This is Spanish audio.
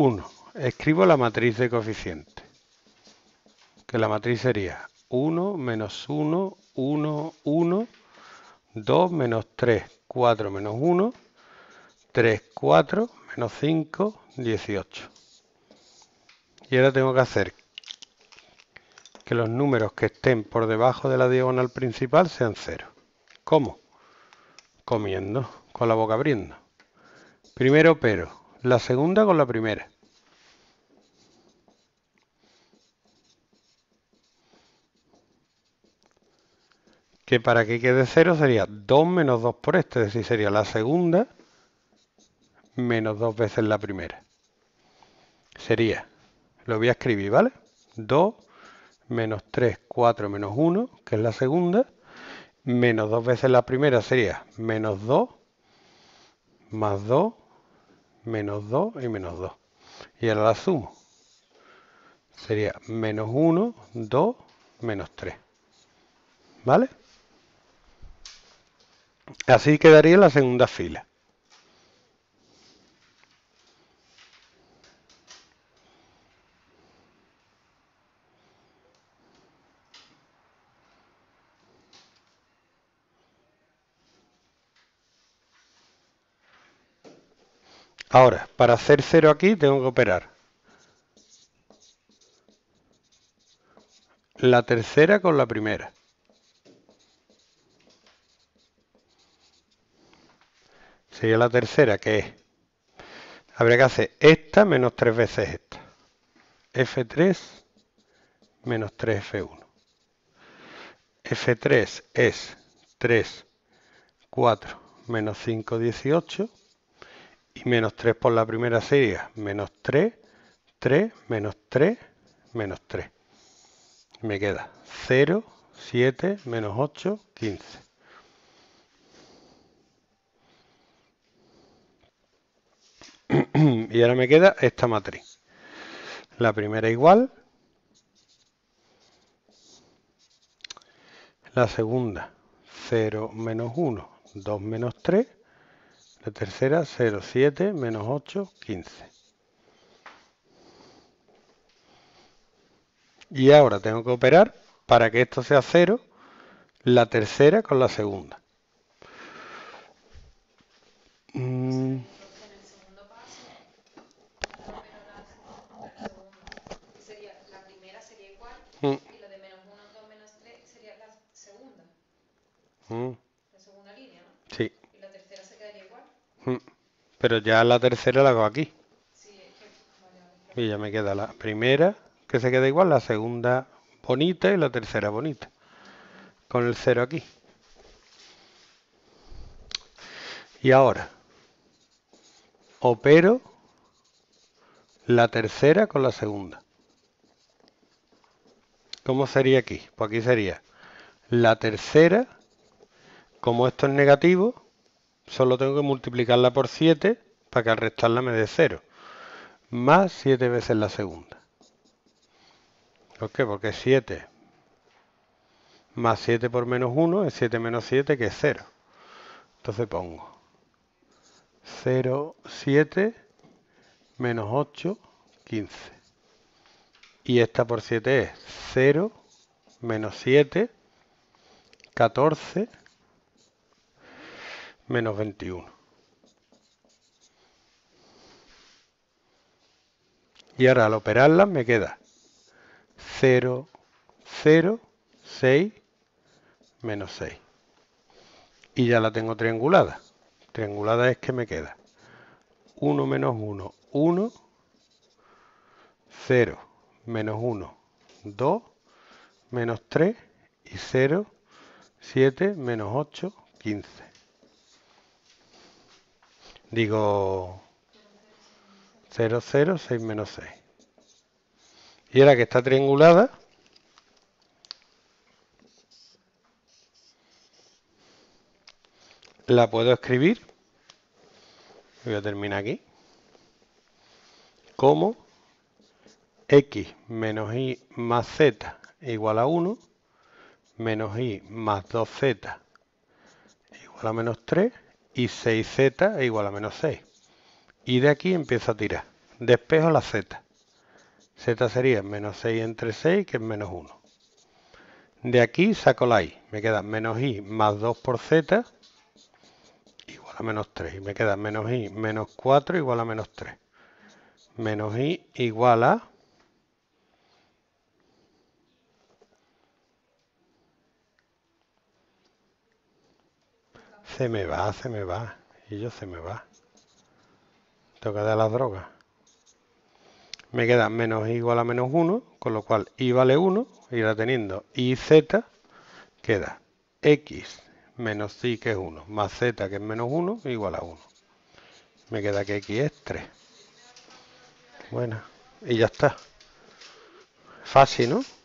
1. Escribo la matriz de coeficiente. Que la matriz sería 1, menos 1, 1, 1, 2, menos 3, 4, menos 1, 3, 4, menos 5, 18. Y ahora tengo que hacer que los números que estén por debajo de la diagonal principal sean 0. ¿Cómo? Comiendo, con la boca abriendo. Primero pero, la segunda con la primera. Que para que quede 0 sería 2 menos 2 por este, es decir, sería la segunda menos 2 veces la primera. Sería, lo voy a escribir, ¿vale? 2 menos 3, 4 menos 1, que es la segunda, menos 2 veces la primera sería menos 2, más 2, menos 2 y menos 2. Y ahora la sumo. Sería menos 1, 2, menos 3. ¿Vale? Así quedaría la segunda fila. Ahora, para hacer 0 aquí tengo que operar la tercera con la primera. Sería la tercera, que es. Habría que hacer esta menos tres veces esta. F3 menos 3F1. F3 es 3, 4, menos 5, 18 y menos 3 por la primera serie, menos 3, 3, menos 3, menos 3. Me queda 0, 7, menos 8, 15. y ahora me queda esta matriz. La primera igual. La segunda, 0 menos 1, 2 menos 3. La tercera, 0, 7, menos 8, 15. Y ahora tengo que operar para que esto sea 0, la tercera con la segunda. Mm. Pero ya la tercera la hago aquí. Y ya me queda la primera, que se queda igual, la segunda bonita y la tercera bonita. Con el cero aquí. Y ahora, opero la tercera con la segunda. ¿Cómo sería aquí? Pues aquí sería la tercera, como esto es negativo, solo tengo que multiplicarla por 7 para que al restarla me dé 0. Más 7 veces la segunda. ¿Por qué? Porque 7 más 7 por menos 1 es 7 menos 7 que es 0. Entonces pongo 0, 7 menos 8, 15. Y esta por 7 es 0 menos 7, 14 menos 21. Y ahora al operarla me queda 0, 0, 6, menos 6. Y ya la tengo triangulada. Triangulada es que me queda 1 menos 1, 1, 0, menos 1, 2, menos 3 y 0, 7, menos 8, 15. Digo 0, 0, 6 menos 6. Y ahora que está triangulada, la puedo escribir. Voy a terminar aquí. Como x menos y más z igual a 1, menos y más 2z igual a menos 3 y 6z es igual a menos 6. Y de aquí empiezo a tirar. Despejo la z. z sería menos 6 entre 6, que es menos 1. De aquí saco la i. Me queda menos i más 2 por z, igual a menos 3. Y me queda menos i menos 4, igual a menos 3. Menos i igual a Se me va, se me va. Y yo se me va. Toca dar las drogas. Me queda menos igual a menos 1, con lo cual i vale 1, irá teniendo y z queda x menos y que es 1, más z que es menos 1, igual a 1. Me queda que x es 3. Bueno, y ya está. Fácil, ¿no?